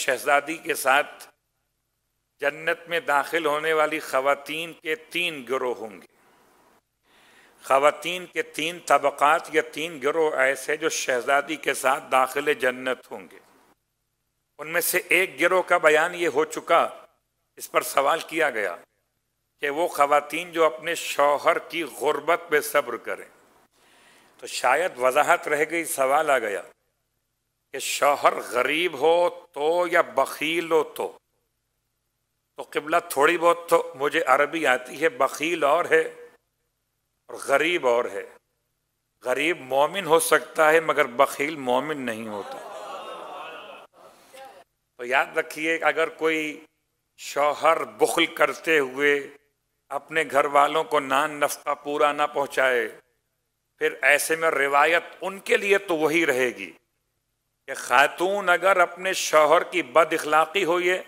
शहजादी के साथ जन्नत में दाखिल होने वाली खातन के तीन गिरोह होंगे खातन के तीन तबक़ात या तीन गिरोह ऐसे जो शहजादी के साथ दाखिल जन्नत होंगे उनमें से एक गिरोह का बयान ये हो चुका इस पर सवाल किया गया कि वो खातन जो अपने शौहर की गुर्बत पे सब्र करें तो शायद वजाहत रह गई सवाल आ गया कि शौहर गरीब हो तो या बखील हो तो तो किबला थोड़ी बहुत तो मुझे अरबी आती है बखील और है और गरीब और है गरीब मोमिन हो सकता है मगर बखील मोमिन नहीं होता तो याद रखिए अगर कोई शौहर बुखल करते हुए अपने घर वालों को नान नफका पूरा ना पहुंचाए फिर ऐसे में रिवायत उनके लिए तो वही रहेगी कि खातून अगर अपने शौहर की बद अखलाकी हो ये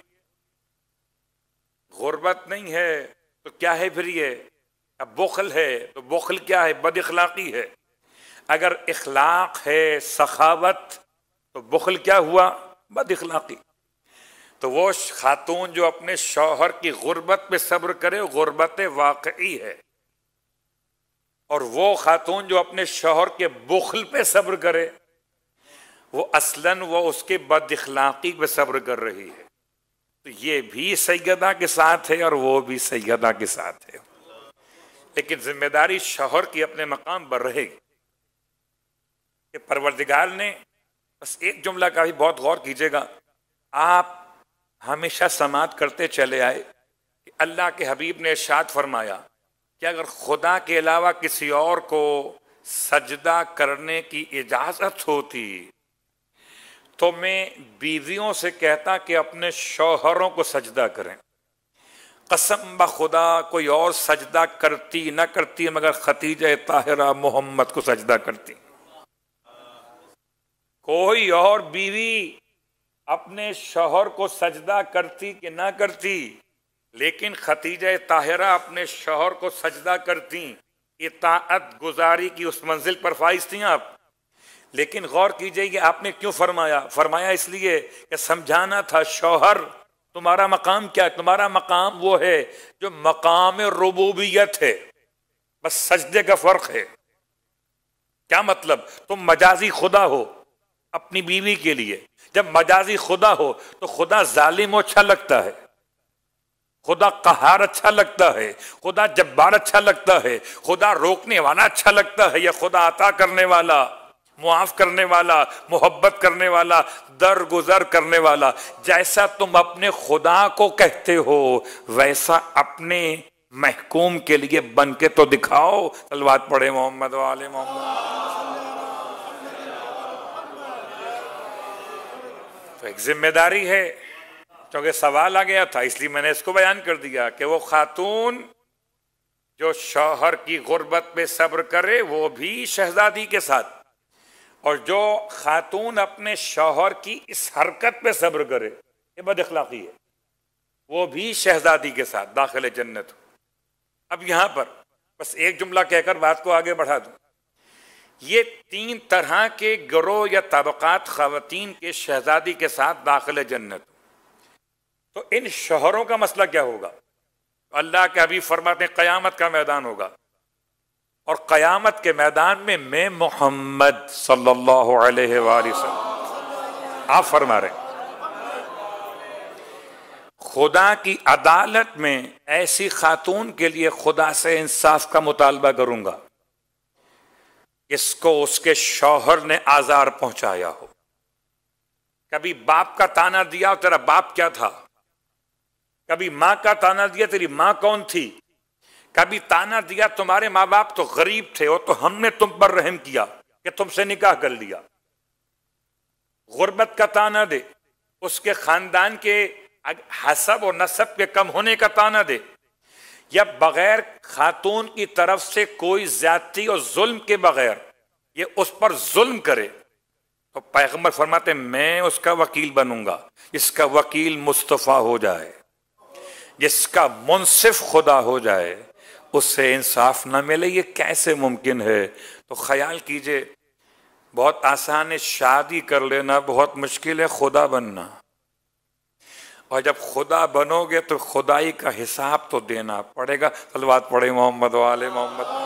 गुर्बत नहीं है तो क्या है फिर ये अब बुखल है तो बुखल क्या है बद अखलाकी है अगर इखलाक है सखावत तो बुखल क्या हुआ बद अखलाकी तो वो खातून जो अपने शौहर की गुर्बत पे सब्र करे गुर्बत वाकई है और वो खातून जो अपने शौहर के बुखल पे सब्र करे वो असलन वो उसके बद अखलाकी पे सब्र कर रही है तो ये भी सैदा के साथ है और वो भी सैदा के साथ है लेकिन जिम्मेदारी शौहर की अपने मकाम पर रहेगी परवरदिगार ने बस एक जुमला का भी बहुत गौर कीजिएगा आप हमेशा समात करते चले आए अल्लाह के हबीब ने इर्शाद फरमाया कि अगर खुदा के अलावा किसी और को सजदा करने की इजाज़त होती तो मैं बीवियों से कहता कि अपने शौहरों को सजदा करें कसम ब खुदा कोई और सजदा करती ना करती मगर खतीज ताहरा मोहम्मद को सजदा करती कोई और बीवी अपने शोहर को सजदा करती कि ना करती लेकिन खतीजा ताहिरा अपने शोहर को सजदा करती इतात गुजारी की उस मंजिल पर फाइज थी आप लेकिन गौर कीजिए कि आपने क्यों फरमाया फरमाया इसलिए कि समझाना था शोहर तुम्हारा मकाम क्या है तुम्हारा मकाम वो है जो मकाम रबूबियत है बस सजदे का फर्क है क्या मतलब तुम मजाजी खुदा हो अपनी बीवी के लिए जब मजाजी खुदा हो तो खुदा जालिम अच्छा लगता है खुदा कहार अच्छा लगता है खुदा जब्बार अच्छा लगता है खुदा रोकने वाला अच्छा लगता है या खुदा अता करने वाला मुआफ करने वाला मोहब्बत करने वाला दर गुजर करने वाला जैसा तुम अपने खुदा को कहते हो वैसा अपने महकूम के लिए बन के तो दिखाओ तलवार पढ़े मोहम्मद वाले मोहम्मद तो एक जिम्मेदारी है क्योंकि सवाल आ गया था इसलिए मैंने इसको बयान कर दिया कि वो खातून जो शौहर की गुर्बत पे सब्र करे वो भी शहजादी के साथ और जो खातून अपने शौहर की इस हरकत पे सब्र करे ये बद अखलाकी है वो भी शहजादी के साथ दाखिल जन्नत हो अब यहाँ पर बस एक जुमला कहकर बात को आगे बढ़ा दू ये तीन तरह के गरोह या तबक़ात खातन के शहजादी के साथ दाखिल जन्नत तो इन शहरों का मसला क्या होगा अल्लाह के अभी फरमाते क़यामत का मैदान होगा और क़यामत के मैदान में मैं मोहम्मद आप फरमा रहे खुदा की अदालत में ऐसी खातून के लिए खुदा से इंसाफ का मुतालबा करूंगा इसको उसके शौहर ने आजार पहुंचाया हो कभी बाप का ताना दिया तेरा बाप क्या था कभी मां का ताना दिया तेरी मां कौन थी कभी ताना दिया तुम्हारे माँ बाप तो गरीब थे हो तो हमने तुम पर रहम किया कि तुमसे निकाह कर लिया गुर्बत का ताना दे उसके खानदान के हसब और नसब के कम होने का ताना दे या बगैर खातून की तरफ से कोई ज्यादती और जुल्म के बगैर ये उस पर जुल्म करे तो पैगम्बर फरमाते मैं उसका वकील बनूंगा इसका वकील मुस्तफ़ा हो जाए जिसका मुनसिफ खुदा हो जाए उससे इंसाफ ना मिले ये कैसे मुमकिन है तो ख्याल कीजिए बहुत आसान है शादी कर लेना बहुत मुश्किल है खुदा बनना और जब खुदा बनोगे तो खुदाई का हिसाब तो देना पड़ेगा सलवात पढ़े मोहम्मद वाले मोहम्मद